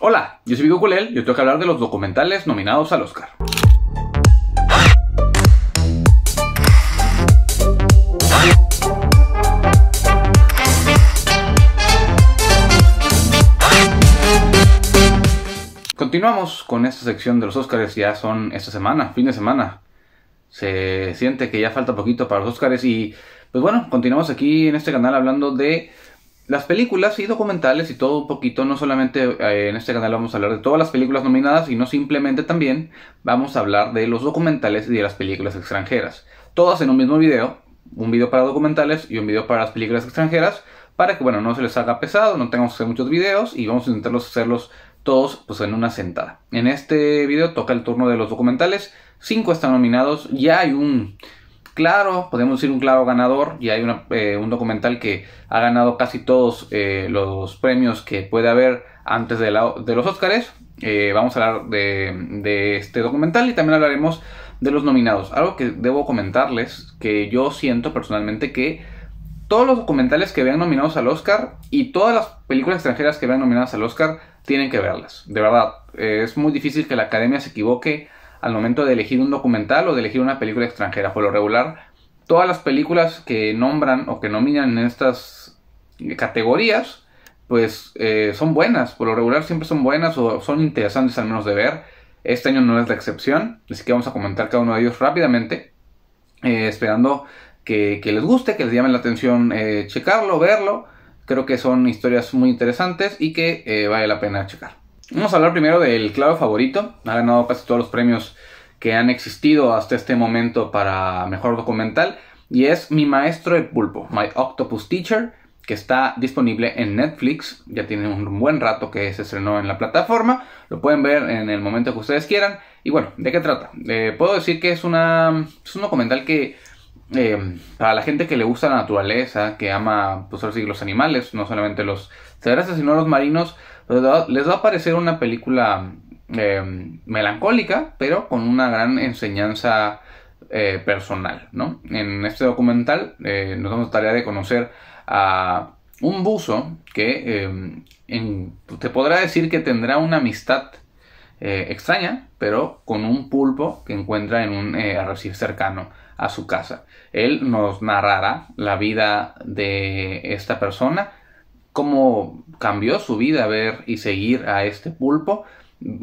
Hola, yo soy Vigo Culel y hoy tengo que hablar de los documentales nominados al Oscar. Continuamos con esta sección de los Oscars, ya son esta semana, fin de semana. Se siente que ya falta poquito para los Oscars y pues bueno, continuamos aquí en este canal hablando de las películas y documentales y todo un poquito, no solamente eh, en este canal vamos a hablar de todas las películas nominadas, y no simplemente también vamos a hablar de los documentales y de las películas extranjeras. Todas en un mismo video, un video para documentales y un video para las películas extranjeras, para que bueno, no se les haga pesado, no tengamos que hacer muchos videos y vamos a intentarlos hacerlos todos pues en una sentada. En este video toca el turno de los documentales, cinco están nominados, ya hay un claro, podemos decir un claro ganador, y hay eh, un documental que ha ganado casi todos eh, los premios que puede haber antes de, los Oscars. Eh, vamos a hablar de, de, este documental y también hablaremos de los nominados. Algo que debo comentarles, que yo siento personalmente que todos los documentales que vean nominados al Oscar y todas las películas extranjeras que vean nominadas al Oscar tienen que verlas. De verdad, es muy difícil que la academia se equivoque al momento de elegir un documental o de elegir una película extranjera. Por lo regular, todas las películas que nombran o que nominan en estas categorías, pues eh, son buenas. Por lo regular siempre son buenas o son interesantes al menos de ver. Este año no es la excepción, así que vamos a comentar cada uno de ellos rápidamente, eh, esperando que, les guste, que les llame la atención eh, checarlo, verlo. Creo que son historias muy interesantes y que vale la pena checar. Vamos a hablar primero del claro favorito. Ha ganado casi todos los premios que han existido hasta este momento para mejor documental. Y es Mi Maestro de Pulpo, My Octopus Teacher, que está disponible en Netflix. Ya tiene un buen rato que se estrenó en la plataforma. Lo pueden ver en el momento que ustedes quieran. Y bueno, ¿de qué trata? Eh, puedo decir que es, una, es un documental que eh, para la gente que le gusta la naturaleza, que ama pues, los animales, no solamente los terrestres, sino los marinos, les va a parecer una película eh, melancólica, pero con una gran enseñanza eh, personal, ¿no? En este documental eh, nos damos tarea de conocer a un buzo que eh, pues, te podrá decir que tendrá una amistad extraña, pero con un pulpo que encuentra en un arrecife cercano a su casa. Él nos narrará la vida de esta persona cómo cambió su vida ver y seguir a este pulpo,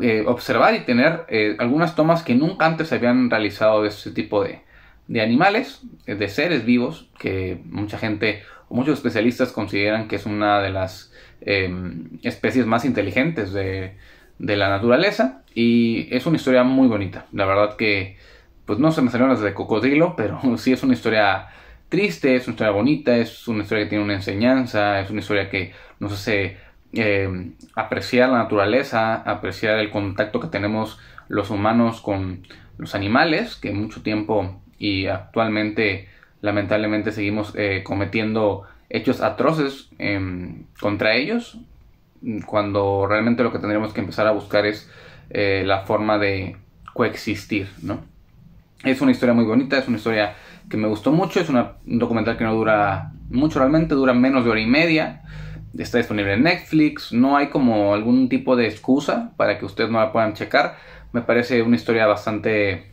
eh, observar y tener eh, algunas tomas que nunca antes se habían realizado de este tipo de, animales, eh, de seres vivos, que mucha gente, muchos especialistas consideran que es una de las em, especies más inteligentes de, de, la naturaleza. Y es una historia muy bonita. La verdad que, pues no se me salieron las de cocodrilo, pero sí es una historia triste, es una historia bonita, es una historia que tiene una enseñanza, es una historia que nos hace eh, apreciar la naturaleza, apreciar el contacto que tenemos los humanos con los animales, que mucho tiempo y actualmente lamentablemente seguimos eh, cometiendo hechos atroces em, contra ellos, cuando realmente lo que tendríamos que empezar a buscar es eh, la forma de coexistir, ¿no? Es una historia muy bonita, es una historia que me gustó mucho. Es un documental que no dura mucho realmente, dura menos de hora y media. Está disponible en Netflix. No hay como algún tipo de excusa para que ustedes no la puedan checar. Me parece una historia bastante,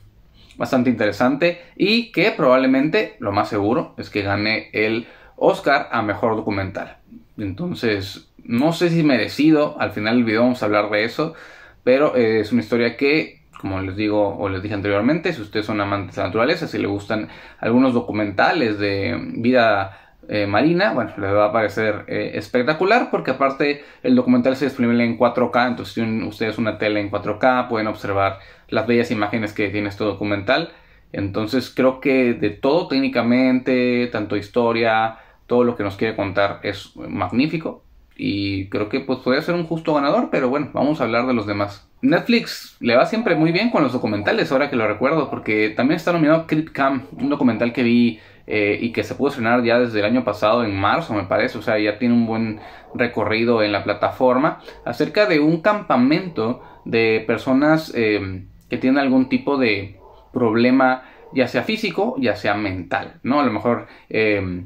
bastante interesante y que probablemente, lo más seguro, es que gane el Oscar a Mejor Documental. Entonces, no sé si merecido. Al final del video vamos a hablar de eso. Pero eh, es una historia que como les digo o les dije anteriormente, si ustedes son amantes de la naturaleza, si les gustan algunos documentales de vida eh, marina, bueno, les va a parecer eh, espectacular porque aparte el documental se disponible en 4K, entonces si ustedes una tele en 4K, pueden observar las bellas imágenes que tiene este documental. Entonces creo que de todo técnicamente, tanto historia, todo lo que nos quiere contar es magnífico y creo que pues podría ser un justo ganador, pero bueno, vamos a hablar de los demás. Netflix le va siempre muy bien con los documentales, ahora que lo recuerdo, porque también está nominado Creep Cam, un documental que vi eh, y que se pudo estrenar ya desde el año pasado, en marzo me parece, o sea, ya tiene un buen recorrido en la plataforma, acerca de un campamento de personas eh, que tienen algún tipo de problema, ya sea físico, ya sea mental, ¿no? A lo mejor... Eh,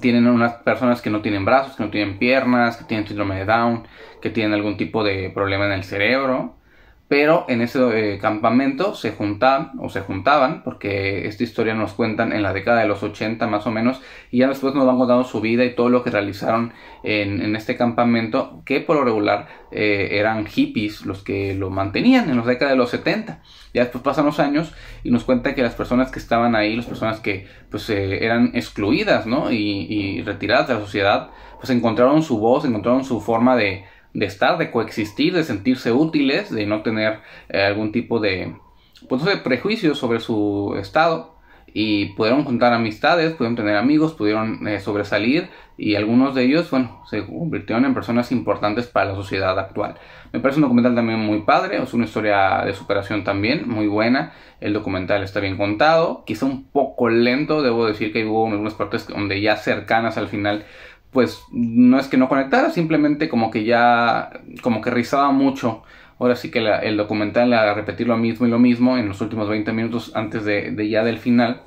tienen unas personas que no tienen brazos, que no tienen piernas, que tienen síndrome de Down, que tienen algún tipo de problema en el cerebro pero en ese eh, campamento se juntaban, o se juntaban, porque esta historia nos cuentan en la década de los 80 más o menos, y ya después nos van contando su vida y todo lo que realizaron en, este campamento, que por lo regular eh, eran hippies los que lo mantenían en la década de los 70. Ya después pasan los años y nos cuentan que las personas que estaban ahí, las personas que pues eh, eran excluidas, ¿no? y retiradas de la sociedad, pues encontraron su voz, encontraron su forma de de estar, de coexistir, de sentirse útiles, de no tener eh, algún tipo de, pues, de prejuicios sobre su estado. Y pudieron contar amistades, pudieron tener amigos, pudieron eh, sobresalir y algunos de ellos, bueno, se convirtieron en personas importantes para la sociedad actual. Me parece un documental también muy padre, es una historia de superación también, muy buena. El documental está bien contado, quizá un poco lento, debo decir que hubo algunas partes donde ya cercanas al final pues no es que no conectara, simplemente como que ya, como que rizaba mucho. Ahora sí que el documental a repetir lo mismo y lo mismo en los últimos 20 minutos antes de, ya del final.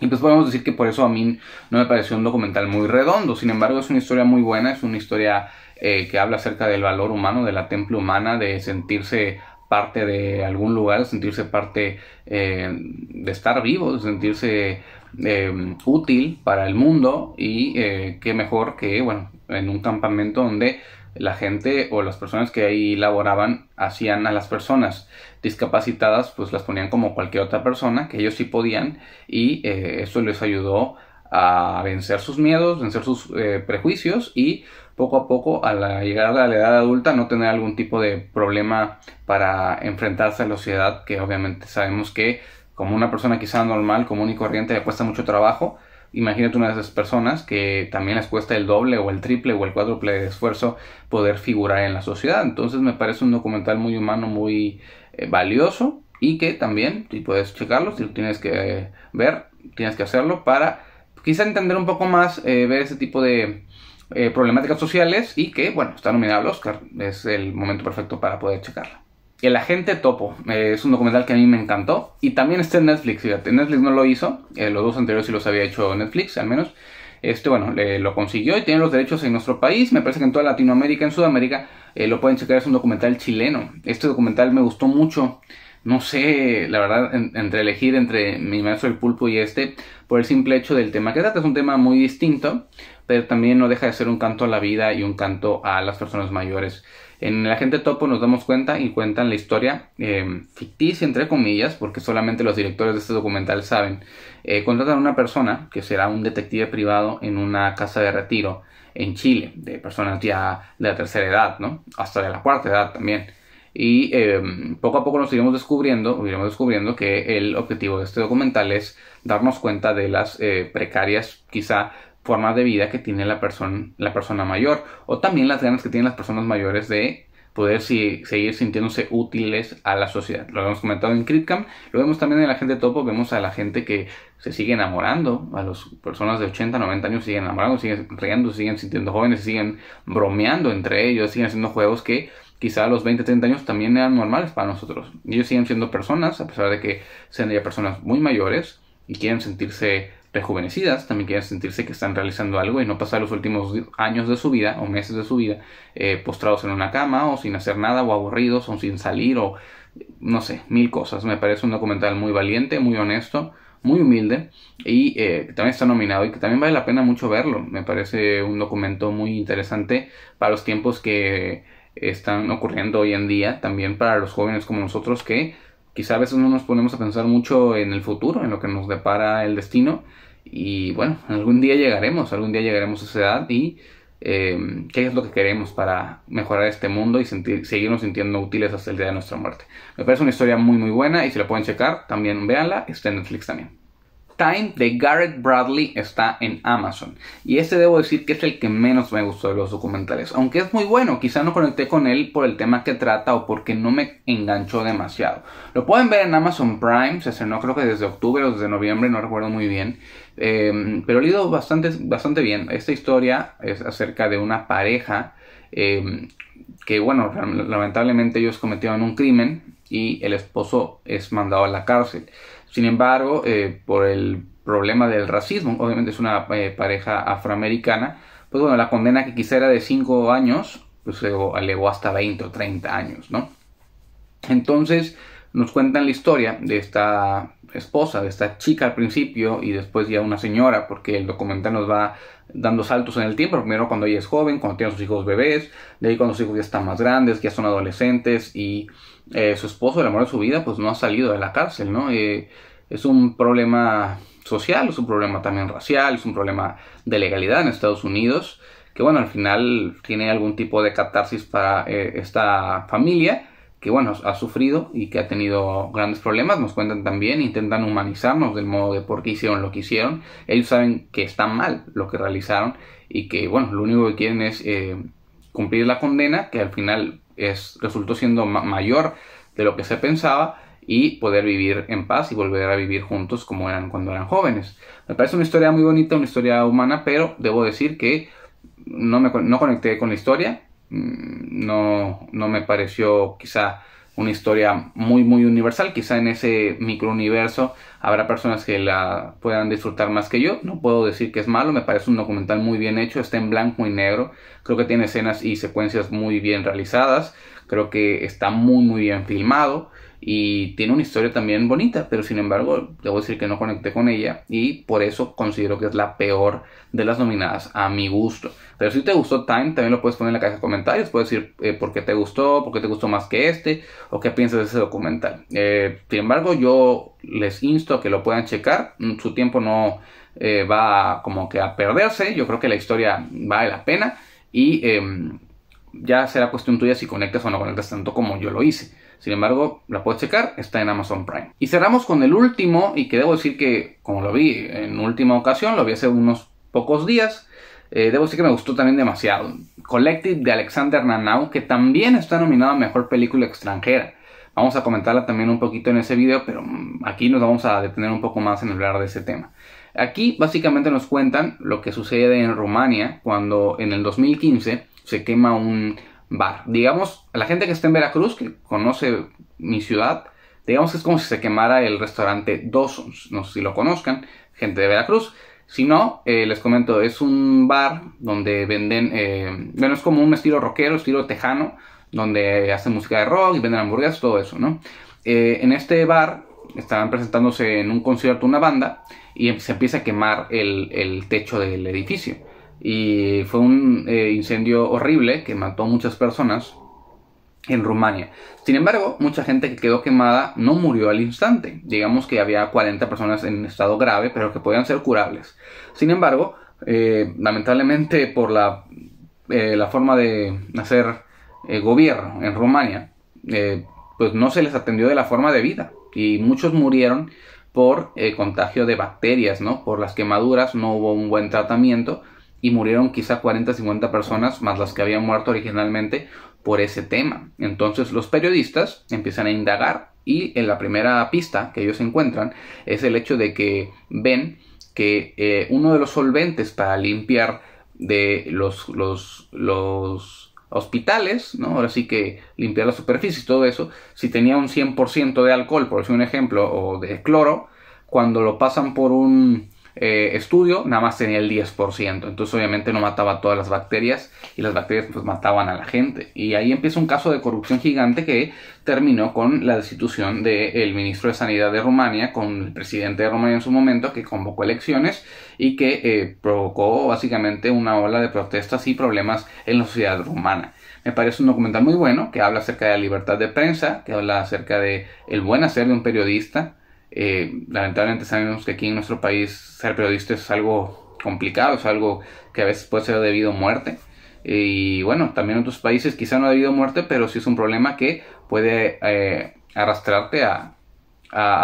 Y pues podemos decir que por eso a mí no me pareció un documental muy redondo. Sin embargo, es una historia muy buena, es una historia eh, que habla acerca del valor humano, de la temple humana, de sentirse parte de algún lugar, sentirse parte eh, de estar vivo, sentirse eh, útil para el mundo y eh, qué mejor que, bueno, en un campamento donde la gente o las personas que ahí laboraban hacían a las personas discapacitadas, pues las ponían como cualquier otra persona, que ellos sí podían y eh, eso les ayudó a vencer sus miedos, vencer sus prejuicios y poco a poco, a la llegar a la edad adulta, no tener algún tipo de problema para enfrentarse a la sociedad, que obviamente sabemos que como una persona quizá normal, común y corriente, le cuesta mucho trabajo. Imagínate una de esas personas que también les cuesta el doble o el triple o el cuádruple de esfuerzo poder figurar en la sociedad. Entonces me parece un documental muy humano, muy eh, valioso y que también, si puedes checarlo, si lo tienes que ver, tienes que hacerlo para quizá entender un poco más, eh, ver ese tipo de, eh, problemáticas sociales y que, bueno, está nominado al Oscar. Es el momento perfecto para poder checarla. El agente topo eh, es un documental que a mí me encantó y también está en Netflix, fíjate, Netflix no lo hizo, eh, los dos anteriores sí los había hecho Netflix al menos. Este, bueno, lo consiguió y tiene los derechos en nuestro país, me parece que en toda Latinoamérica, en Sudamérica, lo pueden checar, es un documental chileno. Este documental me gustó mucho, no sé, la verdad, entre elegir entre Mi Maestro el Pulpo y este, por el simple hecho del tema que trata, es un tema muy distinto, pero también no deja de ser un canto a la vida y un canto a las personas mayores. En El Agente topo nos damos cuenta y cuentan la historia em, ficticia, entre comillas, porque solamente los directores de este documental saben. Eh, contratan a una persona que será un detective privado en una casa de retiro en Chile, de personas ya de la tercera edad, ¿no? Hasta de la cuarta edad también. Y em, poco a poco nos iremos descubriendo, iremos descubriendo que el objetivo de este documental es darnos cuenta de las eh, precarias, quizá forma de vida que tiene la, persona, la persona mayor o también las ganas que tienen las personas mayores de poder seguir sintiéndose útiles a la sociedad. Lo hemos comentado en CritCam, lo vemos también en la gente topo, vemos a la gente que se sigue enamorando, a las personas de 80, 90 años siguen enamorando, siguen riendo, siguen sintiendo jóvenes, siguen bromeando entre ellos, siguen haciendo juegos que quizá a los 20, 30 años también eran normales para nosotros. Ellos siguen siendo personas, a pesar de que sean ya personas muy mayores y quieren sentirse rejuvenecidas también quieren sentirse que están realizando algo y no pasar los últimos años de su vida o meses de su vida eh, postrados en una cama o sin hacer nada o aburridos o sin salir o no sé, mil cosas. Me parece un documental muy valiente, muy honesto, muy humilde y eh, también está nominado y que también vale la pena mucho verlo. Me parece un documento muy interesante para los tiempos que están ocurriendo hoy en día, también para los jóvenes como nosotros que quizá a veces no nos ponemos a pensar mucho en el futuro, en lo que nos depara el destino y bueno, algún día llegaremos, algún día llegaremos a esa edad y em, qué es lo que queremos para mejorar este mundo y seguirnos sintiendo útiles hasta el día de nuestra muerte. Me parece una historia muy muy buena y si la pueden checar, también véanla, está en Netflix también. Time de Garrett Bradley está en Amazon. Y este debo decir que es el que menos me gustó de los documentales. Aunque es muy bueno, quizá no conecté con él por el tema que trata o porque no me enganchó demasiado. Lo pueden ver en Amazon Prime, se estrenó creo que desde octubre o desde noviembre, no recuerdo muy bien. Em, pero he leído bastante, bastante bien. Esta historia es acerca de una pareja em, que, bueno, lamentablemente ellos cometieron un crimen y el esposo es mandado a la cárcel. Sin embargo, eh, por el problema del racismo, obviamente es una eh, pareja afroamericana, pues bueno, la condena que quisiera era de 5 años, pues se alegó hasta 20 o 30 años, ¿no? Entonces, nos cuentan la historia de esta esposa de esta chica al principio y después ya una señora, porque el documental nos va dando saltos en el tiempo, primero cuando ella es joven, cuando tiene sus hijos bebés, de ahí cuando sus hijos ya están más grandes, ya son adolescentes y eh, su esposo, el amor de su vida, pues no ha salido de la cárcel, ¿no? Eh, es un problema social, es un problema también racial, es un problema de legalidad en Estados Unidos, que bueno, al final tiene algún tipo de catarsis para eh, esta familia que bueno, ha sufrido y que ha tenido grandes problemas, nos cuentan también, intentan humanizarnos del modo de por qué hicieron lo que hicieron, ellos saben que está mal lo que realizaron y que bueno, lo único que quieren es eh, cumplir la condena, que al final es, resultó siendo mayor de lo que se pensaba, y poder vivir en paz y volver a vivir juntos como eran cuando eran jóvenes. Me parece una historia muy bonita, una historia humana, pero debo decir que no me no conecté con la historia, Mm, no, no me pareció quizá una historia muy muy universal. Quizá en ese microuniverso habrá personas que la puedan disfrutar más que yo. No puedo decir que es malo, me parece un documental muy bien hecho, está en blanco y negro. Creo que tiene escenas y secuencias muy bien realizadas. Creo que está muy muy bien filmado y tiene una historia también bonita, pero sin embargo, debo decir que no conecté con ella y por eso considero que es la peor de las nominadas a mi gusto. Pero si te gustó Time, también lo puedes poner en la caja de comentarios, puedes decir eh, por qué te gustó, por qué te gustó más que este o qué piensas de ese documental. Eh, sin embargo, yo les insto a que lo puedan checar, mm, su tiempo no eh, va como que a perderse, yo creo que la historia vale la pena y em, ya será cuestión tuya si conectas o no conectas tanto como yo lo hice. Sin embargo, la puedes checar, está en Amazon Prime. Y cerramos con el último, y que debo decir que, como lo vi en última ocasión, lo vi hace unos pocos días, eh, debo decir que me gustó también demasiado. Collective de Alexander Nanau, que también está nominada a Mejor Película Extranjera. Vamos a comentarla también un poquito en ese video, pero aquí nos vamos a detener un poco más en hablar de ese tema. Aquí básicamente nos cuentan lo que sucede en Rumania cuando en el 2015 se quema un bar. Digamos, la gente que está en Veracruz, que conoce mi ciudad, digamos que es como si se quemara el restaurante Dawson's, no sé si lo conozcan, gente de Veracruz. Si no, eh, les comento, es un bar donde venden, eh, bueno, es como un estilo rockero, estilo tejano, donde hacen música de rock y venden hamburguesas, todo eso, ¿no? Eh, en este bar estaban presentándose en un concierto una banda y se empieza a quemar el techo del edificio y fue un eh, incendio horrible que mató a muchas personas en Rumania. Sin embargo, mucha gente que quedó quemada no murió al instante. Digamos que había 40 personas en estado grave, pero que podían ser curables. Sin embargo, eh, lamentablemente por la, eh, la, forma de hacer gobierno en Rumania, pues no se les atendió de la forma de vida y muchos murieron por contagio de bacterias, ¿no? Por las quemaduras no hubo un buen tratamiento y murieron quizá 40, 50 personas más las que habían muerto originalmente por ese tema. Entonces los periodistas empiezan a indagar y en la primera pista que ellos encuentran es el hecho de que ven que eh, uno de los solventes para limpiar de los, los, los hospitales, ¿no? Ahora sí que limpiar la superficie y todo eso, si tenía un 100% de alcohol, por decir un ejemplo, o de cloro, cuando lo pasan por un eh, estudio, nada más tenía el 10%. Entonces obviamente no mataba todas las bacterias y las bacterias pues mataban a la gente. Y ahí empieza un caso de corrupción gigante que terminó con la destitución del ministro de Sanidad de Rumania, con el presidente de Rumania en su momento, que convocó elecciones y que eh, provocó básicamente una ola de protestas y problemas en la sociedad rumana. Me parece un documental muy bueno que habla acerca de la libertad de prensa, que habla acerca de el buen hacer de un periodista, eh, lamentablemente sabemos que aquí en nuestro país ser periodista es algo complicado, es algo que a veces puede ser debido a muerte. Eh, y bueno, también en otros países quizá no ha habido muerte, pero sí es un problema que puede eh, arrastrarte a,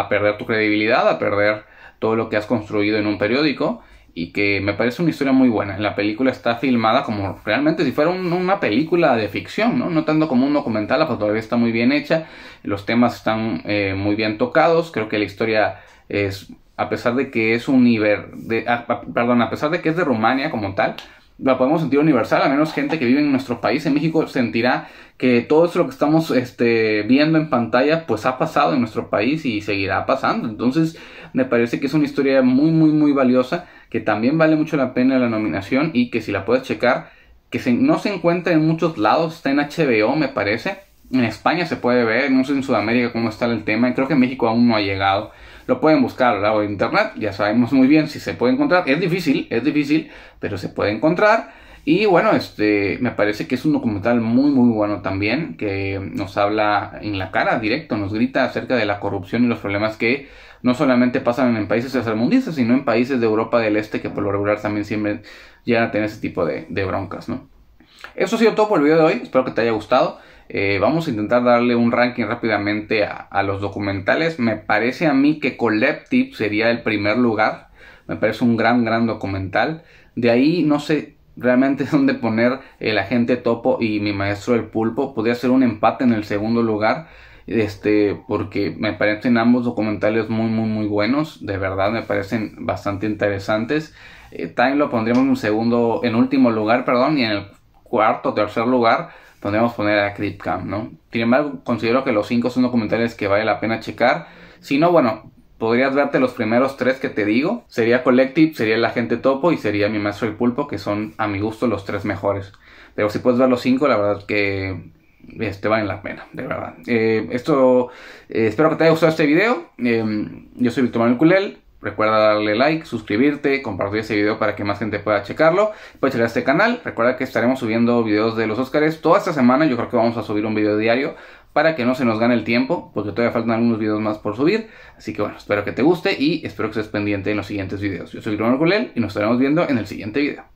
perder tu credibilidad, a perder todo lo que has construido en un periódico y que me parece una historia muy buena. La película está filmada como realmente si fuera una película de ficción, ¿no? no tanto como un documental, la fotografía está muy bien hecha, los temas están eh, muy bien tocados, creo que la historia es, a pesar de que es un de, ah, ah, perdón, a pesar de que es de Rumania como tal, la podemos sentir universal, a menos gente que vive en nuestro país. en México, sentirá que todo eso que estamos este, viendo en pantalla, pues ha pasado en nuestro país y seguirá pasando. Entonces, me parece que es una historia muy, muy, muy valiosa, que también vale mucho la pena la nominación y que si la puedes checar, que se, no se encuentra en muchos lados, está en HBO, me parece. En España se puede ver, no sé en Sudamérica cómo está el tema, y creo que en México aún no ha llegado. Lo pueden buscar a lo largo de internet, ya sabemos muy bien si se puede encontrar. Es difícil, es difícil, pero se puede encontrar. Y bueno, este, me parece que es un documental muy, muy bueno también, que nos habla en la cara directo, nos grita acerca de la corrupción y los problemas que no solamente pasan en países tercermundistas, sino en países de Europa del Este que por lo regular también siempre llegan a tener ese tipo de, de broncas, ¿no? Eso ha sido todo por el video de hoy, espero que te haya gustado. Eh, vamos a intentar darle un ranking rápidamente a, los documentales. Me parece a mí que Collective sería el primer lugar. Me parece un gran, gran documental. De ahí no sé realmente dónde poner el agente topo y mi maestro el pulpo. Podría ser un empate en el segundo lugar. Este, porque me parecen ambos documentales muy, muy, muy buenos. De verdad, me parecen bastante interesantes. Eh, Time lo pondríamos en segundo, en último lugar, perdón, y en el cuarto, tercer lugar podríamos poner a Cryptcam, ¿no? Sin embargo, considero que los cinco son documentales que vale la pena checar. Si no, bueno, podrías verte los primeros tres que te digo. Sería Collective, sería El Agente Topo y sería Mi Maestro el Pulpo, que son a mi gusto los tres mejores. Pero si puedes ver los cinco, la verdad que te este, valen la pena, de verdad. Eh, esto, eh, espero que te haya gustado este video. Eh, yo soy Víctor Manuel Culel. Recuerda darle like, suscribirte, compartir ese video para que más gente pueda checarlo. Puedes a este canal. Recuerda que estaremos subiendo videos de los Oscars toda esta semana. Yo creo que vamos a subir un video diario para que no se nos gane el tiempo, porque todavía faltan algunos videos más por subir. Así que bueno, espero que te guste y espero que estés pendiente en los siguientes videos. Yo soy Bruno Gulel y nos estaremos viendo en el siguiente video.